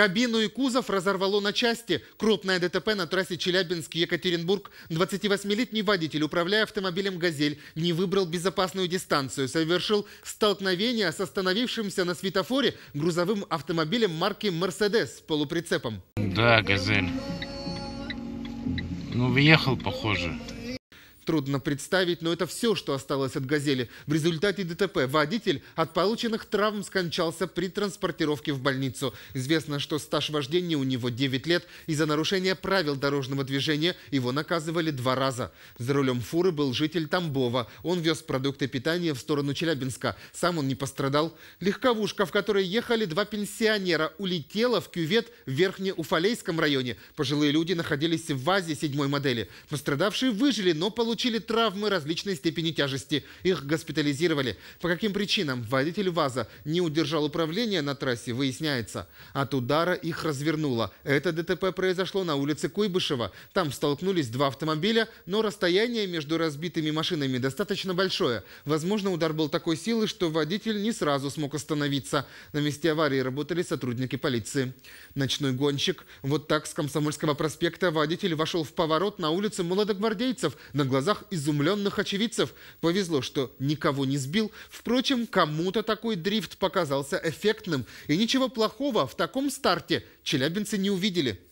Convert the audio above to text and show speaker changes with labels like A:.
A: Кабину и кузов разорвало на части. Крупное ДТП на трассе Челябинск-Екатеринбург. 28-летний водитель, управляя автомобилем «Газель», не выбрал безопасную дистанцию. Совершил столкновение с остановившимся на светофоре грузовым автомобилем марки «Мерседес» с полуприцепом. Да, «Газель». Ну, въехал, похоже трудно представить, но это все, что осталось от «Газели». В результате ДТП водитель от полученных травм скончался при транспортировке в больницу. Известно, что стаж вождения у него 9 лет. Из-за нарушения правил дорожного движения его наказывали два раза. За рулем фуры был житель Тамбова. Он вез продукты питания в сторону Челябинска. Сам он не пострадал. Легковушка, в которой ехали два пенсионера, улетела в кювет в Верхнеуфалейском районе. Пожилые люди находились в ВАЗе седьмой модели. Пострадавшие выжили, но получили получили травмы различной степени тяжести. Их госпитализировали. По каким причинам водитель ВАЗа не удержал управление на трассе, выясняется. От удара их развернуло. Это ДТП произошло на улице Куйбышева. Там столкнулись два автомобиля, но расстояние между разбитыми машинами достаточно большое. Возможно, удар был такой силы, что водитель не сразу смог остановиться. На месте аварии работали сотрудники полиции. Ночной гонщик. Вот так с Комсомольского проспекта водитель вошел в поворот на улице молодогвардейцев на глазах глазах изумленных очевидцев. Повезло, что никого не сбил. Впрочем, кому-то такой дрифт показался эффектным, и ничего плохого в таком старте челябинцы не увидели.